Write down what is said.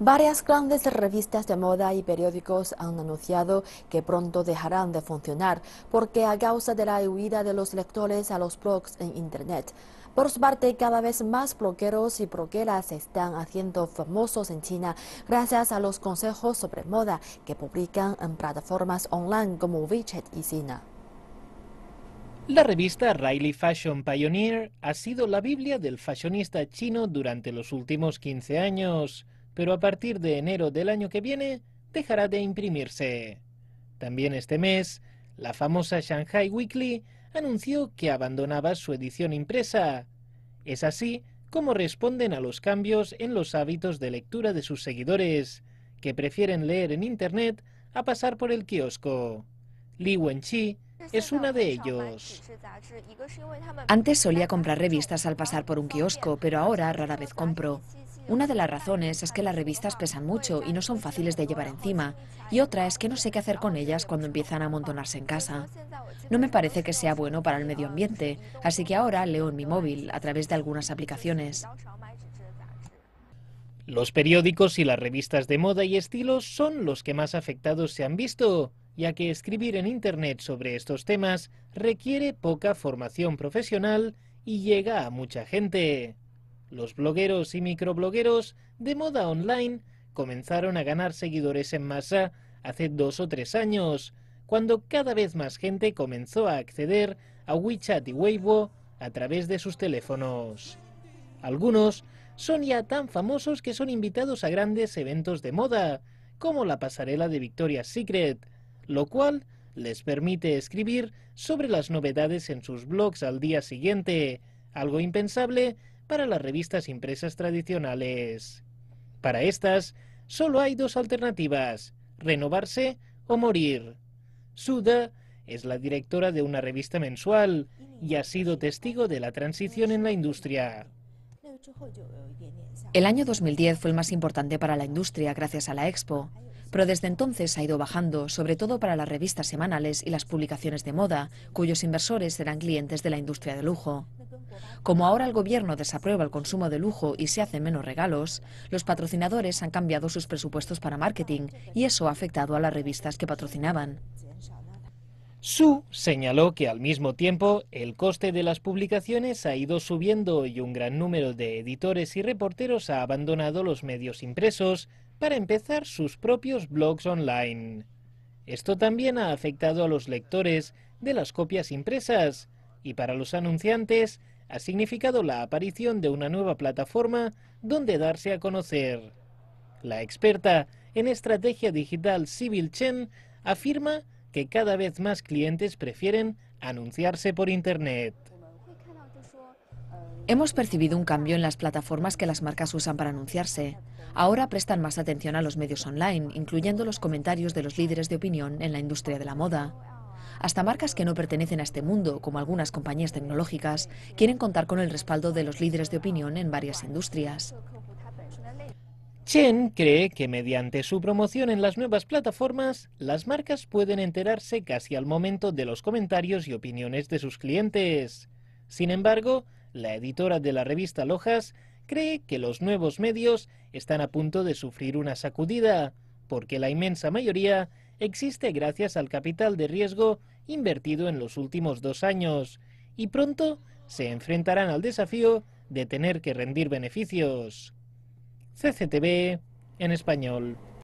Varias grandes revistas de moda y periódicos han anunciado que pronto dejarán de funcionar porque a causa de la huida de los lectores a los blogs en Internet. Por su parte, cada vez más blogueros y blogueras se están haciendo famosos en China gracias a los consejos sobre moda que publican en plataformas online como WeChat y Sina. La revista Riley Fashion Pioneer ha sido la Biblia del fashionista chino durante los últimos 15 años pero a partir de enero del año que viene dejará de imprimirse. También este mes, la famosa Shanghai Weekly anunció que abandonaba su edición impresa. Es así como responden a los cambios en los hábitos de lectura de sus seguidores, que prefieren leer en Internet a pasar por el kiosco. Li Wenqi es este una de ellos. Antes solía comprar revistas al pasar por un kiosco, pero ahora rara vez compro. Una de las razones es que las revistas pesan mucho y no son fáciles de llevar encima, y otra es que no sé qué hacer con ellas cuando empiezan a amontonarse en casa. No me parece que sea bueno para el medio ambiente, así que ahora leo en mi móvil a través de algunas aplicaciones. Los periódicos y las revistas de moda y estilo... son los que más afectados se han visto, ya que escribir en Internet sobre estos temas requiere poca formación profesional y llega a mucha gente. Los blogueros y microblogueros de moda online comenzaron a ganar seguidores en masa hace dos o tres años, cuando cada vez más gente comenzó a acceder a WeChat y Weibo a través de sus teléfonos. Algunos son ya tan famosos que son invitados a grandes eventos de moda, como la pasarela de Victoria's Secret, lo cual les permite escribir sobre las novedades en sus blogs al día siguiente, algo impensable para las revistas impresas tradicionales. Para estas, solo hay dos alternativas, renovarse o morir. Suda es la directora de una revista mensual y ha sido testigo de la transición en la industria. El año 2010 fue el más importante para la industria gracias a la Expo pero desde entonces ha ido bajando, sobre todo para las revistas semanales y las publicaciones de moda, cuyos inversores eran clientes de la industria de lujo. Como ahora el gobierno desaprueba el consumo de lujo y se hacen menos regalos, los patrocinadores han cambiado sus presupuestos para marketing y eso ha afectado a las revistas que patrocinaban. Su señaló que al mismo tiempo el coste de las publicaciones ha ido subiendo y un gran número de editores y reporteros ha abandonado los medios impresos para empezar sus propios blogs online. Esto también ha afectado a los lectores de las copias impresas y para los anunciantes ha significado la aparición de una nueva plataforma donde darse a conocer. La experta en estrategia digital civil Chen afirma que cada vez más clientes prefieren anunciarse por Internet. Hemos percibido un cambio en las plataformas que las marcas usan para anunciarse. Ahora prestan más atención a los medios online, incluyendo los comentarios de los líderes de opinión en la industria de la moda. Hasta marcas que no pertenecen a este mundo, como algunas compañías tecnológicas, quieren contar con el respaldo de los líderes de opinión en varias industrias. Chen cree que mediante su promoción en las nuevas plataformas, las marcas pueden enterarse casi al momento de los comentarios y opiniones de sus clientes. Sin embargo, la editora de la revista Lojas cree que los nuevos medios están a punto de sufrir una sacudida, porque la inmensa mayoría existe gracias al capital de riesgo invertido en los últimos dos años, y pronto se enfrentarán al desafío de tener que rendir beneficios. CCTV en español.